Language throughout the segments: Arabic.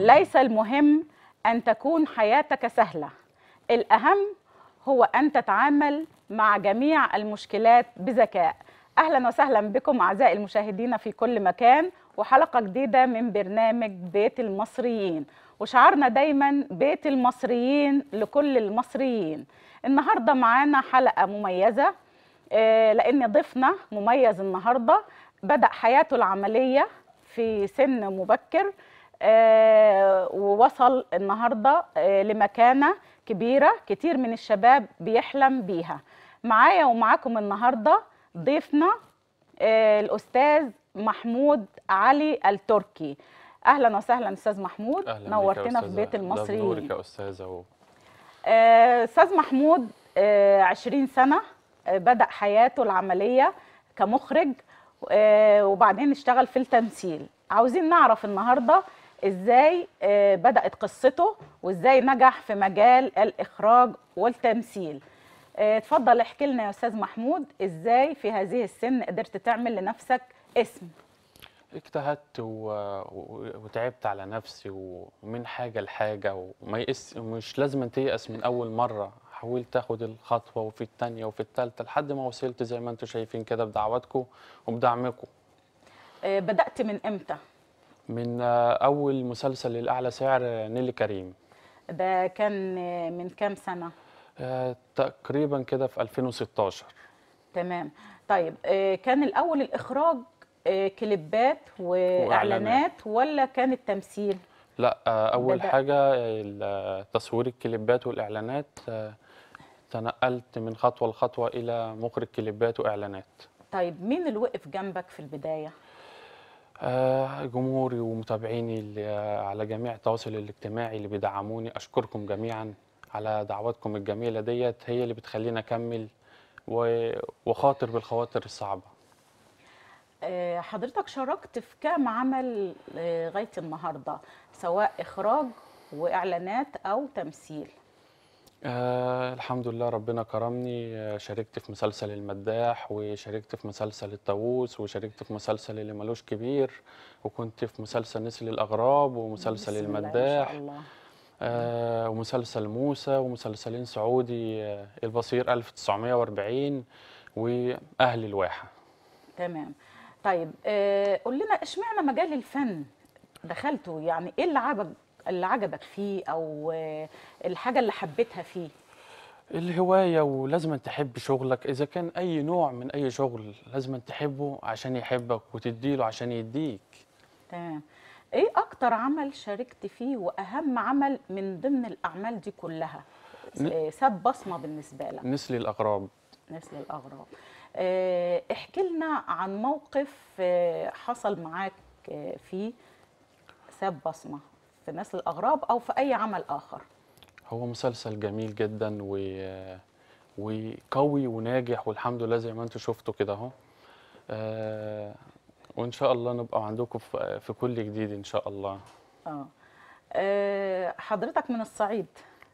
ليس المهم أن تكون حياتك سهلة الأهم هو أن تتعامل مع جميع المشكلات بذكاء أهلا وسهلا بكم أعزائي المشاهدين في كل مكان وحلقة جديدة من برنامج بيت المصريين وشعارنا دايما بيت المصريين لكل المصريين النهاردة معانا حلقة مميزة آه، لأن ضيفنا مميز النهاردة بدأ حياته العملية في سن مبكر آه، ووصل النهارده آه، لمكانه كبيره كتير من الشباب بيحلم بيها معايا ومعاكم النهارده ضيفنا آه، الاستاذ محمود علي التركي اهلا وسهلا استاذ محمود أهلاً نورتنا في بيت المصريين نورك يا استاذه استاذ محمود 20 سنه بدا حياته العمليه كمخرج وبعدين اشتغل في التمثيل عاوزين نعرف النهارده ازاي آه، بدات قصته وازاي نجح في مجال الاخراج والتمثيل آه، اتفضل احكي لنا يا استاذ محمود ازاي في هذه السن قدرت تعمل لنفسك اسم اجتهدت و... وتعبت على نفسي ومن حاجه لحاجه وما يقس... مش لازم تيأس من اول مره حاولت اخد الخطوه وفي الثانيه وفي الثالثه لحد ما وصلت زي ما انتم شايفين كده بدعواتكم وبدعمكم آه، بدات من امتى من أول مسلسل الأعلى سعر نيلي كريم ده كان من كام سنة؟ آه، تقريبا كده في 2016 تمام طيب آه، كان الأول الإخراج آه، كليبات وإعلانات ولا كان التمثيل؟ لا أول ده. حاجة تصوير الكليبات والإعلانات تنقلت من خطوة لخطوة إلى مخرج كليبات وإعلانات طيب مين اللي وقف جنبك في البداية؟ آه، جمهوري ومتابعيني آه، على جميع التواصل الاجتماعي اللي بيدعموني اشكركم جميعا على دعواتكم الجميله ديت هي اللي بتخلينا اكمل وخاطر بالخواطر الصعبه آه، حضرتك شاركت في كام عمل لغايه النهارده سواء اخراج واعلانات او تمثيل آه الحمد لله ربنا كرمني آه، شاركت في مسلسل المداح وشاركت في مسلسل الطاووس وشاركت في مسلسل اللي ملوش كبير وكنت في مسلسل نسل الأغراب ومسلسل المداح آه ومسلسل موسى ومسلسلين سعودي آه، البصير 1940 وأهل الواحة تمام طيب آه قول لنا اشمعنى مجال الفن دخلته يعني ايه اللي عجبك اللي عجبك فيه او الحاجه اللي حبيتها فيه الهوايه ولازم تحب شغلك اذا كان اي نوع من اي شغل لازم تحبه عشان يحبك وتديله عشان يديك تمام ايه اكتر عمل شاركت فيه واهم عمل من ضمن الاعمال دي كلها آه، ساب بصمه بالنسبه لك نسل الاغراب نسل الاغراب آه، احكي لنا عن موقف آه، حصل معاك فيه ساب بصمه في الناس الاغراب او في اي عمل اخر هو مسلسل جميل جدا و وقوي وناجح والحمد لله زي ما انتم شفتوا كده اهو آه، وان شاء الله نبقى عندكم في كل جديد ان شاء الله آه. اه, حضرتك من الصعيد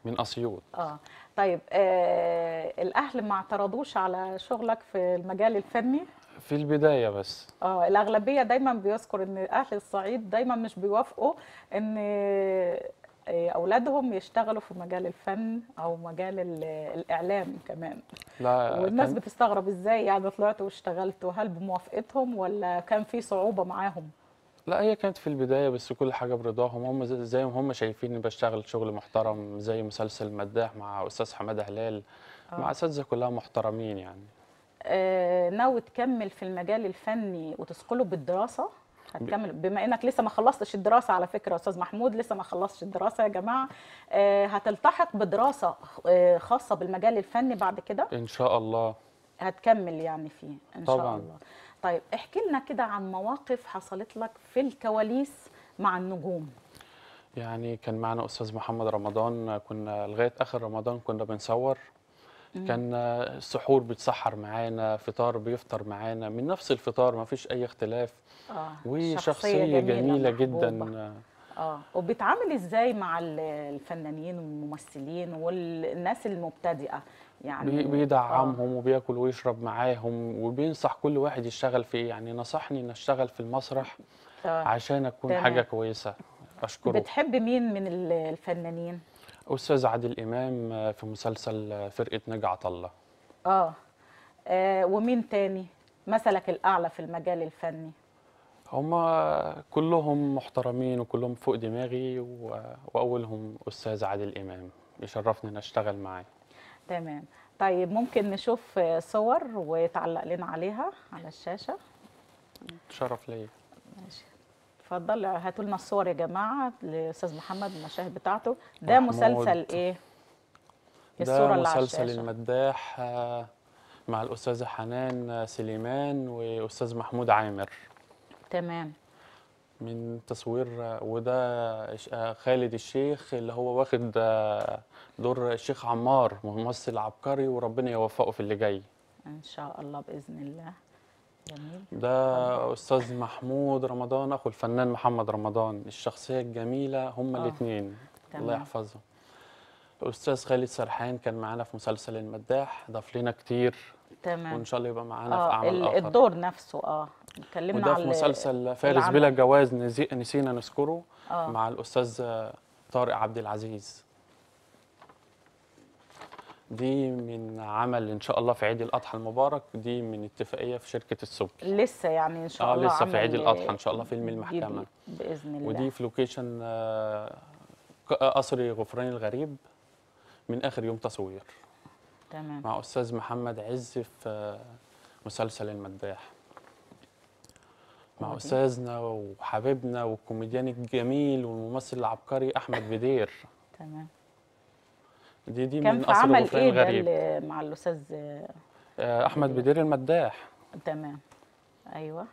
من اسيوط اه طيب آه الاهل ما اعترضوش على شغلك في المجال الفني في البدايه بس اه الاغلبيه دايما بيذكر ان اهل الصعيد دايما مش بيوافقوا ان آه، اولادهم يشتغلوا في مجال الفن او مجال الاعلام كمان لا والناس كان... بتستغرب ازاي يعني طلعتوا واشتغلتوا هل بموافقتهم ولا كان في صعوبه معاهم لا هي كانت في البدايه بس كل حاجه برضاهم هم زي ما هم شايفين اني بشتغل شغل محترم زي مسلسل مداح مع استاذ حماده هلال مع آه. اساتذه كلها محترمين يعني آه، ناوي تكمل في المجال الفني وتثقله بالدراسه هتكمل بما انك لسه ما خلصتش الدراسه على فكره استاذ محمود لسه ما خلصتش الدراسه يا جماعه آه، هتلتحق بدراسه آه، خاصه بالمجال الفني بعد كده ان شاء الله هتكمل يعني فيه ان طبعًا. شاء الله طيب احكي لنا كده عن مواقف حصلت لك في الكواليس مع النجوم يعني كان معنا استاذ محمد رمضان كنا لغايه اخر رمضان كنا بنصور كان السحور بيتسحر معانا فطار بيفطر معانا من نفس الفطار ما فيش اي اختلاف آه وشخصيه جميله, جميلة جدا اه وبيتعامل ازاي مع الفنانين والممثلين والناس المبتدئه يعني بيدعمهم آه. وبياكل ويشرب معاهم وبينصح كل واحد يشتغل في ايه يعني نصحني ان اشتغل في المسرح آه. عشان اكون تمام. حاجه كويسه اشكره بتحب مين من الفنانين أستاذ عادل إمام آه، في مسلسل آه، فرقة نجا عطله آه. آه ومين تاني مثلك الأعلى في المجال الفني هما كلهم محترمين وكلهم فوق دماغي و... وأولهم أستاذ عادل إمام يشرفنا أن أشتغل معاه تمام طيب ممكن نشوف صور وتعلق لنا عليها على الشاشة تشرف ليا ماشي اتفضل هاتوا لنا الصور يا جماعه للاستاذ محمد المشاهد بتاعته ده محمود. مسلسل ايه الصوره اللي على مسلسل المداح آه، مع الاستاذه حنان آه، سليمان واستاذ محمود عامر تمام من تصوير آه، وده خالد الشيخ اللي هو واخد دور الشيخ عمار ممثل عبقري وربنا يوفقه في اللي جاي ان شاء الله باذن الله ده استاذ محمود رمضان اخو الفنان محمد رمضان الشخصيه الجميله هما آه، الاثنين الله يحفظهم الاستاذ خالد سرحان كان معانا في مسلسل المداح ضاف لنا كتير تمام وان شاء الله يبقى معانا آه في اعمال اخرى الدور نفسه اه اتكلمنا وده في مسلسل فارس بلا جواز نسينا نذكره آه. مع الاستاذ طارق عبد العزيز دي من عمل ان شاء الله في عيد الاضحى المبارك دي من اتفاقيه في شركه السبكي لسه يعني ان شاء آه، الله اه لسه في عيد الاضحى ان شاء الله فيلم المحكمه باذن الله ودي في لوكيشن آه، آه، قصر غفران الغريب من اخر يوم تصوير تمام مع استاذ محمد عز في مسلسل المداح مع استاذنا وحبيبنا والكوميديان الجميل والممثل العبقري احمد بدير تمام دي دي كان من في عمل ايه ده اللي مع الاستاذ آه، احمد بدير المداح تمام ايوه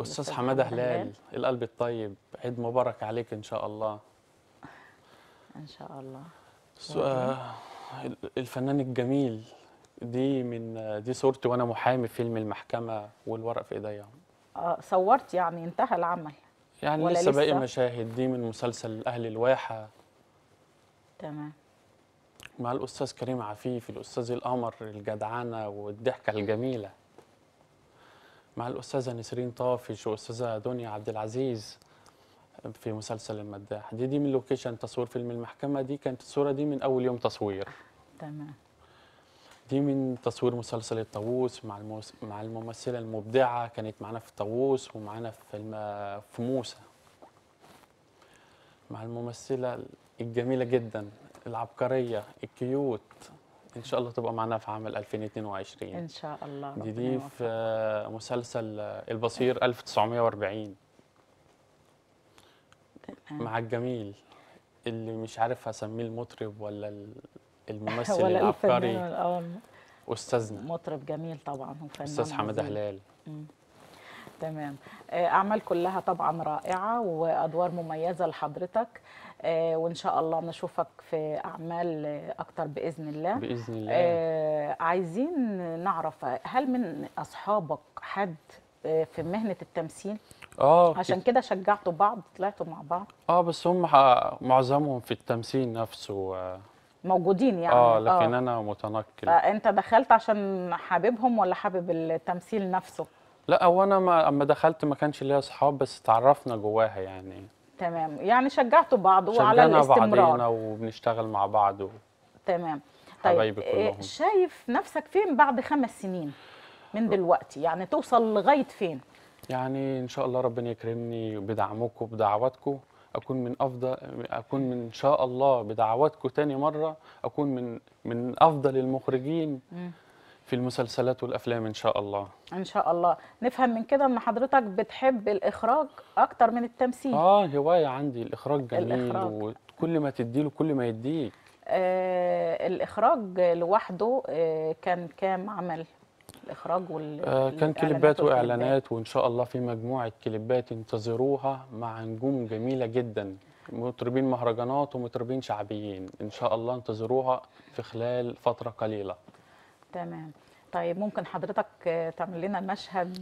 استاذ حماده هلال القلب الطيب عيد مبارك عليك ان شاء الله ان شاء الله آه، الفنان الجميل دي من دي صورتي وانا محامي فيلم المحكمه والورق في ايديا اه صورت يعني انتهى العمل يعني ولا لسه, لسه باقي مشاهد دي من مسلسل اهل الواحه تمام مع الأستاذ كريم عفيف الأستاذ القمر الجدعانة والضحكة الجميلة مع الأستاذة نسرين طافش والأستاذة دنيا عبد العزيز في مسلسل المداح دي دي من لوكيشن تصوير فيلم المحكمة دي كانت الصورة دي من أول يوم تصوير تمام دي من تصوير مسلسل الطاووس مع الموس... مع الممثله المبدعه كانت معانا في الطاووس ومعانا في فيلم في موسى مع الممثله الجميله جدا العبقريه الكيوت ان شاء الله تبقى معنا في عام 2022 ان شاء الله دي دي في مسلسل البصير 1940 مع الجميل اللي مش عارف هسميه المطرب ولا الممثل ولا العبقري ولا اه. استاذنا مطرب جميل طبعا وفنان استاذ حماده هلال تمام آه، اعمال كلها طبعا رائعه وادوار مميزه لحضرتك آه، وان شاء الله نشوفك في اعمال اكتر باذن الله باذن الله آه، عايزين نعرف هل من اصحابك حد في مهنه التمثيل اه عشان كده شجعتوا بعض طلعتوا مع بعض اه بس هم معظمهم في التمثيل نفسه موجودين يعني اه لكن آه. انا متنكر فانت دخلت عشان حاببهم ولا حابب التمثيل نفسه لا هو انا ما اما دخلت ما كانش ليا اصحاب بس اتعرفنا جواها يعني تمام يعني شجعتوا بعض وعلى شجعنا بعضينا وبنشتغل مع بعض و... تمام طيب إيه، كلهم. شايف نفسك فين بعد خمس سنين من دلوقتي يعني توصل لغايه فين يعني ان شاء الله ربنا يكرمني بدعمكم بدعواتكم اكون من افضل اكون من ان شاء الله بدعواتكم تاني مره اكون من من افضل المخرجين م. في المسلسلات والافلام ان شاء الله ان شاء الله نفهم من كده ان حضرتك بتحب الاخراج اكتر من التمثيل اه هوايه عندي الاخراج جميل الإخراج. وكل ما تديله كل ما يديك آه الاخراج لوحده آه كان كام عمل الاخراج وال آه كان كليبات واعلانات وان شاء الله في مجموعه كليبات انتظروها مع نجوم جميله جدا مطربين مهرجانات ومطربين شعبيين ان شاء الله انتظروها في خلال فتره قليله تمام طيب ممكن حضرتك آه، تعمل لنا المشهد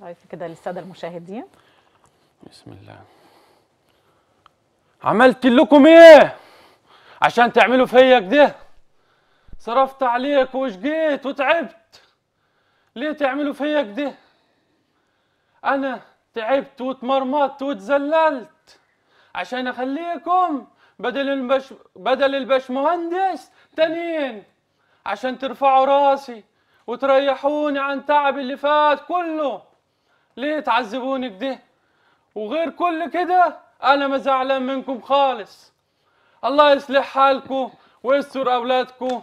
لايف آه، كده للساده المشاهدين بسم الله عملت لكم ايه عشان تعملوا فيا كده صرفت عليك وشقيت وتعبت ليه تعملوا فيا كده انا تعبت وتمرمطت وتزللت عشان اخليكم بدل البش بدل البشمهندس تانيين عشان ترفعوا راسي وتريحوني عن تعبي اللي فات كله ليه تعذبوني كده وغير كل كده انا ما زعلان منكم خالص الله يصلح حالكم ويستر اولادكم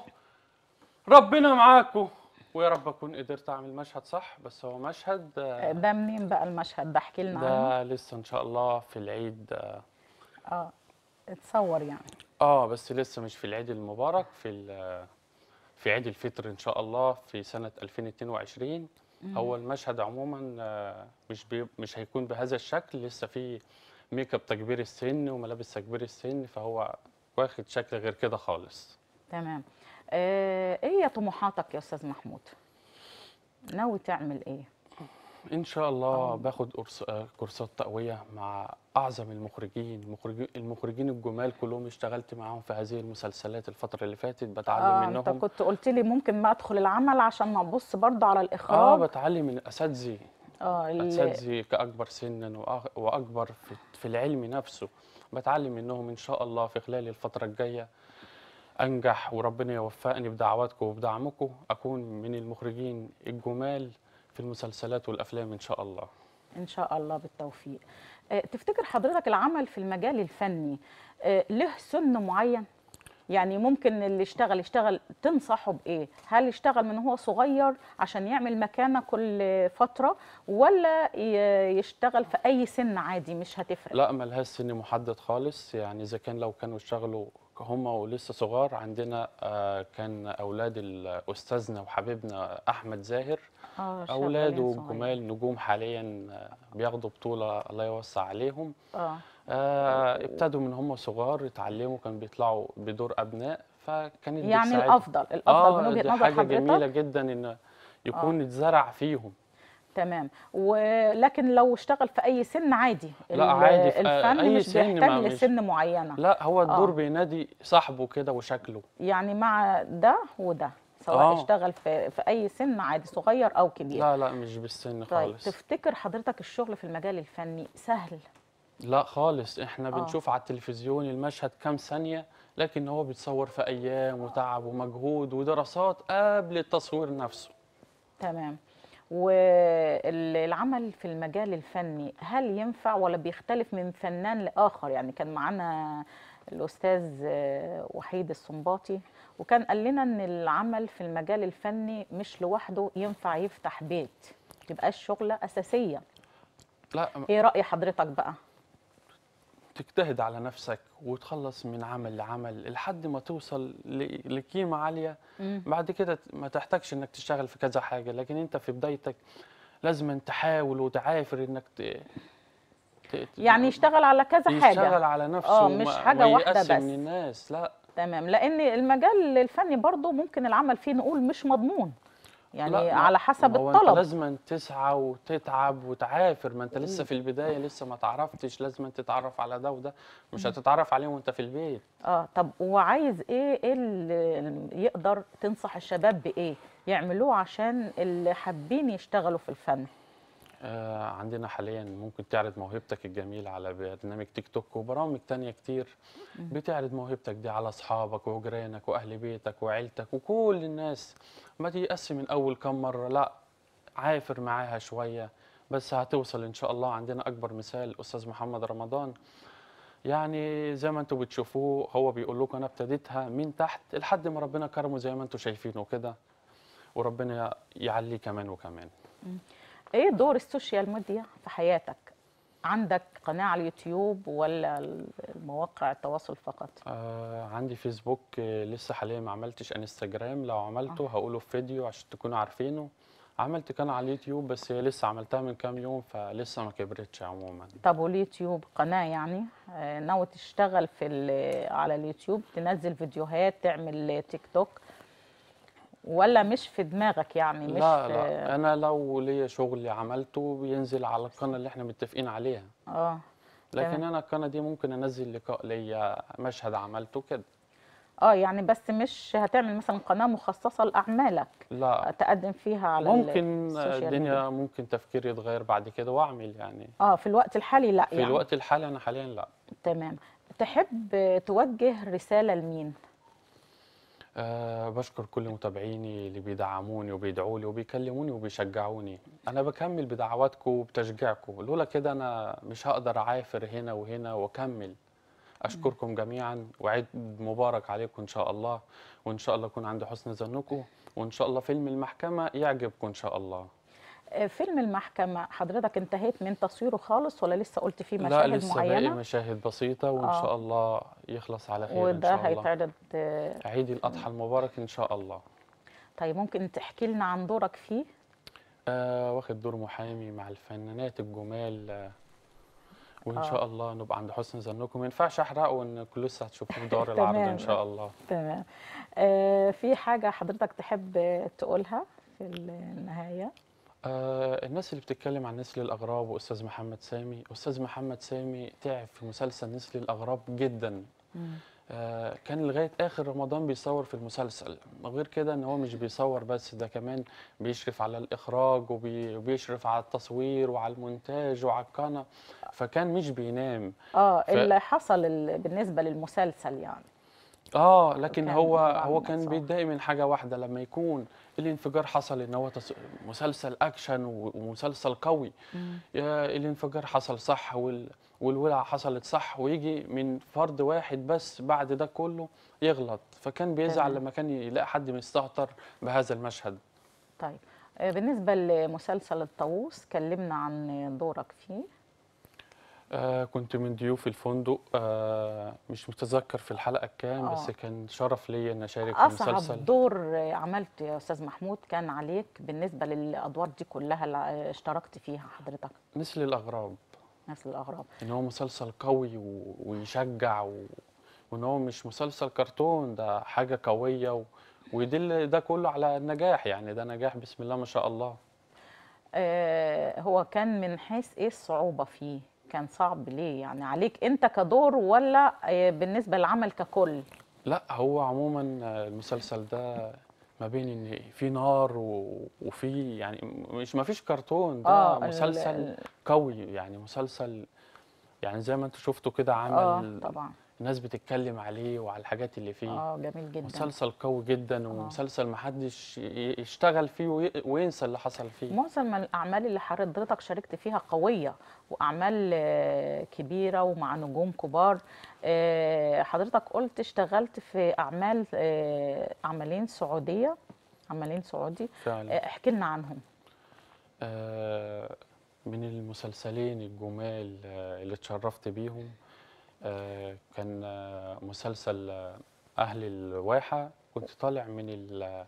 ربنا معاكم ويا رب اكون قدرت اعمل مشهد صح بس هو مشهد آه، ده منين بقى المشهد ده احكي لنا ده لسه ان شاء الله في العيد آه. اه اتصور يعني اه بس لسه مش في العيد المبارك في آه، في عيد الفطر ان شاء الله في سنه 2022 مم. هو المشهد عموما آه، مش بي مش هيكون بهذا الشكل لسه في ميك اب تكبير السن وملابس تكبير السن فهو واخد شكل غير كده خالص تمام آه، ايه هي طموحاتك يا استاذ محمود ناوي تعمل ايه ان شاء الله أوه. باخد آه، كورسات تقويه مع اعظم المخرجين المخرجين الجمال كلهم اشتغلت معاهم في هذه المسلسلات الفتره اللي فاتت بتعلم آه منهم انت كنت قلت لي ممكن ما ادخل العمل عشان ما ابص برضه على الاخراج اه بتعلم من اساتذه اه اساتذه كاكبر سنا واكبر في العلم نفسه بتعلم منهم ان شاء الله في خلال الفتره الجايه انجح وربنا يوفقني بدعواتكم وبدعمكم اكون من المخرجين الجمال المسلسلات والافلام ان شاء الله ان شاء الله بالتوفيق آه، تفتكر حضرتك العمل في المجال الفني آه، له سن معين يعني ممكن اللي اشتغل اشتغل تنصحه بايه هل يشتغل من هو صغير عشان يعمل مكانه كل فتره ولا يشتغل في اي سن عادي مش هتفرق لا ملهاش سن محدد خالص يعني اذا كان لو كانوا اشتغلوا هم ولسه صغار عندنا آه، كان اولاد استاذنا وحبيبنا احمد زاهر اه اولاده جمال نجوم حاليا آه، بياخدوا بطوله الله يوسع عليهم اه, آه ابتدوا من هم صغار اتعلموا كانوا بيطلعوا بدور ابناء فكانت يعني الافضل الافضل آه من وجهه نظر حضرتك حاجه جميله جدا ان يكون آه. اتزرع فيهم تمام ولكن لو اشتغل في اي سن عادي لا عادي الفن أي مش سن بيحتاج لسن معينه لا هو آه. الدور آه. بينادي صاحبه كده وشكله يعني مع ده وده سواء آه. اشتغل في في اي سن عادي صغير او كبير لا لا مش بالسن طيب خالص تفتكر حضرتك الشغل في المجال الفني سهل لا خالص احنا آه. بنشوف على التلفزيون المشهد كام ثانيه لكن هو بيتصور في ايام وتعب ومجهود ودراسات قبل التصوير نفسه تمام والعمل في المجال الفني هل ينفع ولا بيختلف من فنان لاخر يعني كان معانا الاستاذ آه، وحيد الصنباطي وكان قال لنا ان العمل في المجال الفني مش لوحده ينفع يفتح بيت تبقى الشغله اساسيه لا ايه راي حضرتك بقى تجتهد على نفسك وتخلص من عمل لعمل لحد ما توصل لقيمه عاليه بعد كده ما تحتاجش انك تشتغل في كذا حاجه لكن انت في بدايتك لازم تحاول وتعافر انك ت... يعني يشتغل على كذا حاجه يشتغل على نفسه آه، مش حاجه واحده بس من الناس لا تمام لان المجال الفني برضو ممكن العمل فيه نقول مش مضمون يعني لا على حسب الطلب لازم تسعى وتتعب وتعافر ما انت لسه في البدايه لسه ما تعرفتش لازم تتعرف على ده وده مش هتتعرف عليه وانت في البيت اه طب وعايز ايه ايه اللي يقدر تنصح الشباب بايه يعملوه عشان اللي حابين يشتغلوا في الفن آه، عندنا حاليا ممكن تعرض موهبتك الجميله على برنامج تيك توك وبرامج تانية كتير بتعرض موهبتك دي على اصحابك وجيرانك واهل بيتك وعيلتك وكل الناس ما تيأس من اول كام مره لا عافر معاها شويه بس هتوصل ان شاء الله عندنا اكبر مثال استاذ محمد رمضان يعني زي ما انتم بتشوفوه هو بيقول لكم انا ابتديتها من تحت لحد ما ربنا كرمه زي ما انتم شايفينه كده وربنا يعليه كمان وكمان ايه دور السوشيال ميديا في حياتك عندك قناه على اليوتيوب ولا مواقع التواصل فقط آه عندي فيسبوك آه، لسه حاليا ما عملتش انستجرام لو عملته آه. هقوله في فيديو عشان تكونوا عارفينه عملت كان على اليوتيوب بس هي لسه عملتها من كام يوم فلسه ما كبرتش عموما طب واليوتيوب قناه يعني آه، ناوي تشتغل في على اليوتيوب تنزل فيديوهات تعمل تيك توك ولا مش في دماغك يعني مش لا لا انا لو ليا شغل عملته بينزل على القناه اللي احنا متفقين عليها اه لكن انا القناه دي ممكن انزل لقاء ليا مشهد عملته كده اه يعني بس مش هتعمل مثلا قناه مخصصه لاعمالك لا تقدم فيها على ممكن الدنيا ممكن تفكيري يتغير بعد كده واعمل يعني اه في الوقت الحالي لا في يعني. الوقت الحالي انا حاليا لا تمام تحب توجه رساله لمين أه بشكر كل متابعيني اللي بيدعموني وبيدعوا لي وبيكلموني وبيشجعوني انا بكمل بدعواتكم وبتشجيعكم لولا كده انا مش هقدر اعافر هنا وهنا واكمل اشكركم جميعا وعيد مبارك عليكم ان شاء الله وان شاء الله اكون عند حسن ظنكم وان شاء الله فيلم المحكمه يعجبكم ان شاء الله آه، فيلم المحكمة حضرتك انتهيت من تصويره خالص ولا لسه قلت فيه مشاهد معينة؟ لا لسه معينة؟ باقي مشاهد بسيطة وإن آه. شاء الله يخلص على خير وده إن شاء الله هيتعرض آه، عيد الأضحى المبارك إن شاء الله طيب ممكن تحكي لنا عن دورك فيه؟ آه واخد دور محامي مع الفنانات الجمال آه، وان آه. شاء الله نبقى عند حسن ظنكم ما ينفعش احرقه وانكم لسه هتشوفوه في دار العرض ان شاء الله تمام آه في حاجه حضرتك تحب تقولها في النهايه آه الناس اللي بتتكلم عن نسل الاغراب واستاذ محمد سامي استاذ محمد سامي تعب في مسلسل نسل الاغراب جدا آه كان لغايه اخر رمضان بيصور في المسلسل غير كده ان هو مش بيصور بس ده كمان بيشرف على الاخراج وبيشرف على التصوير وعلى المونتاج وعلى القناه فكان مش بينام اه ف... اللي حصل بالنسبه للمسلسل يعني اه لكن هو هو كان بيتضايق من حاجه واحده لما يكون الانفجار حصل ان هو مسلسل اكشن ومسلسل قوي الانفجار حصل صح وال... والولعه حصلت صح ويجي من فرد واحد بس بعد ده كله يغلط فكان بيزعل لما كان يلاقي حد مستهتر بهذا المشهد طيب آه، بالنسبه لمسلسل الطاووس كلمنا عن دورك فيه آه كنت من ضيوف الفندق آه مش متذكر في الحلقه كام بس آه. كان شرف ليا ان اشارك في المسلسل اصعب دور عملته يا استاذ محمود كان عليك بالنسبه للادوار دي كلها اللي اشتركت فيها حضرتك نسل الاغراب نسل الاغراب ان هو مسلسل قوي و... ويشجع و... وان هو مش مسلسل كرتون ده حاجه قويه و... ويدل ده كله على النجاح يعني ده نجاح بسم الله ما شاء الله آه هو كان من حيث ايه الصعوبه فيه كان صعب ليه يعني عليك انت كدور ولا آه، بالنسبه للعمل ككل لا هو عموما المسلسل ده ما بين ان في نار وفي يعني مش ما فيش كرتون ده آه مسلسل قوي يعني مسلسل يعني زي ما انتوا شفتوا كده عمل آه طبعا الناس بتتكلم عليه وعلى الحاجات اللي فيه اه جميل جدا مسلسل قوي جدا آه. ومسلسل ما حدش يشتغل فيه وينسى اللي حصل فيه معظم الاعمال اللي حضرتك شاركت فيها قويه واعمال آه، كبيره ومع نجوم كبار آه، حضرتك قلت اشتغلت في اعمال عملين سعوديه عملين سعودي فعلا احكي لنا عنهم من المسلسلين الجمال اللي اتشرفت بيهم آه، كان آه، مسلسل آه، اهل الواحه كنت طالع من ال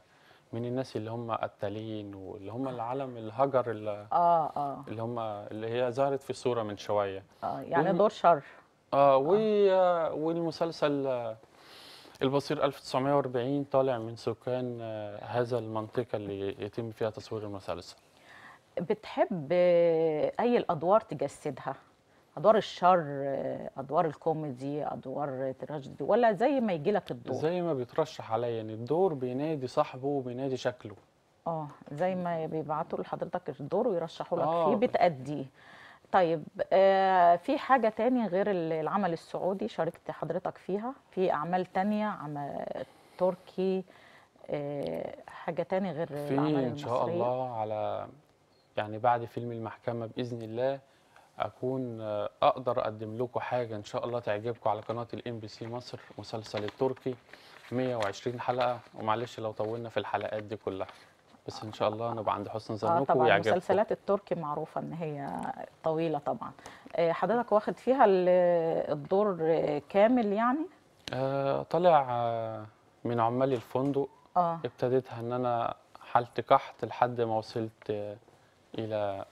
من الناس اللي هم قتالين واللي هم العالم الهجر اللي اه اه اللي هم اللي هي ظهرت في صوره من شويه اه يعني دور شر اه, آه. والمسلسل البصير 1940 طالع من سكان هذا المنطقه اللي يتم فيها تصوير المسلسل بتحب اي الادوار تجسدها ادوار الشر ادوار الكوميدي ادوار تراجيدي ولا زي ما يجي لك الدور زي ما بيترشح عليا يعني الدور بينادي صاحبه وبينادي شكله اه زي ما بيبعتوا لحضرتك الدور ويرشحوا لك آه. فيه بتأديه طيب آه في حاجه تاني غير العمل السعودي شاركت حضرتك فيها في اعمال تانية عمل تركي آه حاجه تاني غير في العمل المصري ان شاء الله على يعني بعد فيلم المحكمه باذن الله اكون آه، اقدر اقدم لكم حاجه ان شاء الله تعجبكم على قناه الام بي سي مصر مسلسل التركي 120 حلقه ومعلش لو طولنا في الحلقات دي كلها بس ان شاء الله نبقى عند حسن آه، ظنكم ويعجبكم طبعا ويعجبكم. مسلسلات التركي معروفه ان هي طويله طبعا آه، حضرتك واخد فيها الدور كامل يعني آه طالع من عمال الفندق آه. ابتديتها ان انا حالتي كحت لحد ما وصلت الى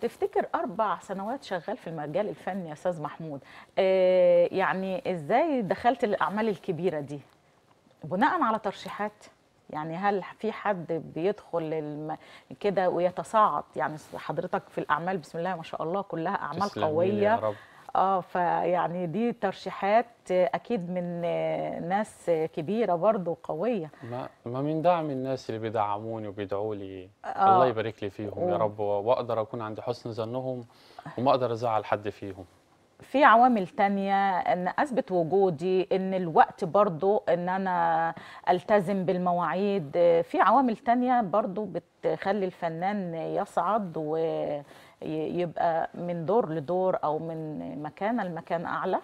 تفتكر أربع سنوات شغال في المجال الفني يا أستاذ محمود آه، يعني إزاي دخلت الأعمال الكبيرة دي بناء على ترشيحات يعني هل في حد بيدخل كده ويتصاعد يعني حضرتك في الاعمال بسم الله ما شاء الله كلها اعمال قويه يا رب. اه فيعني دي ترشيحات اكيد من ناس كبيره برضه وقويه ما ما من دعم الناس اللي بيدعموني وبيدعوا لي آه الله يبارك لي فيهم و... يا رب واقدر اكون عند حسن ظنهم وما اقدر ازعل حد فيهم في عوامل تانية ان اثبت وجودي ان الوقت برضو ان انا التزم بالمواعيد في عوامل تانية برضو بتخلي الفنان يصعد ويبقى من دور لدور او من مكان لمكان اعلى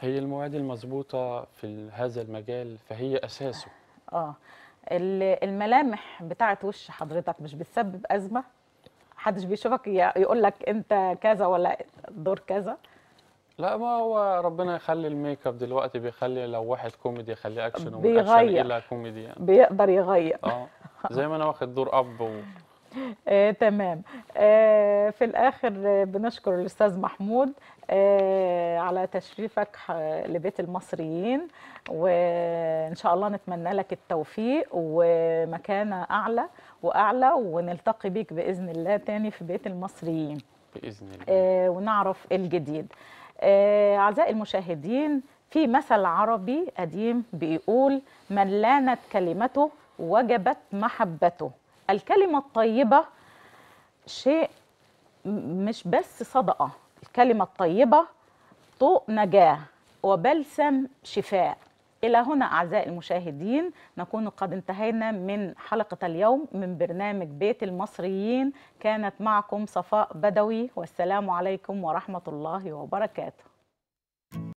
هي المواعيد المظبوطة في هذا المجال فهي اساسه اه الملامح بتاعه وش حضرتك مش بتسبب ازمه؟ محدش بيشوفك يقول لك انت كذا ولا دور كذا لا ما هو ربنا يخلي الميك اب دلوقتي بيخلي لو واحد كوميدي يخليه اكشن بيغير اكشن الى كوميدي يعني بيقدر يغير اه زي ما انا واخد دور اب و... آه، تمام آه، في الاخر بنشكر الاستاذ محمود آه، على تشريفك لبيت المصريين وان شاء الله نتمنى لك التوفيق ومكانه اعلى واعلى ونلتقي بيك باذن الله تاني في بيت المصريين باذن الله آه، ونعرف الجديد آه، أعزائي المشاهدين في مثل عربي قديم بيقول من لانت كلمته وجبت محبته الكلمة الطيبة شيء مش بس صدقة الكلمة الطيبة طوق نجاة وبلسم شفاء إلى هنا أعزائي المشاهدين نكون قد انتهينا من حلقة اليوم من برنامج بيت المصريين كانت معكم صفاء بدوي والسلام عليكم ورحمة الله وبركاته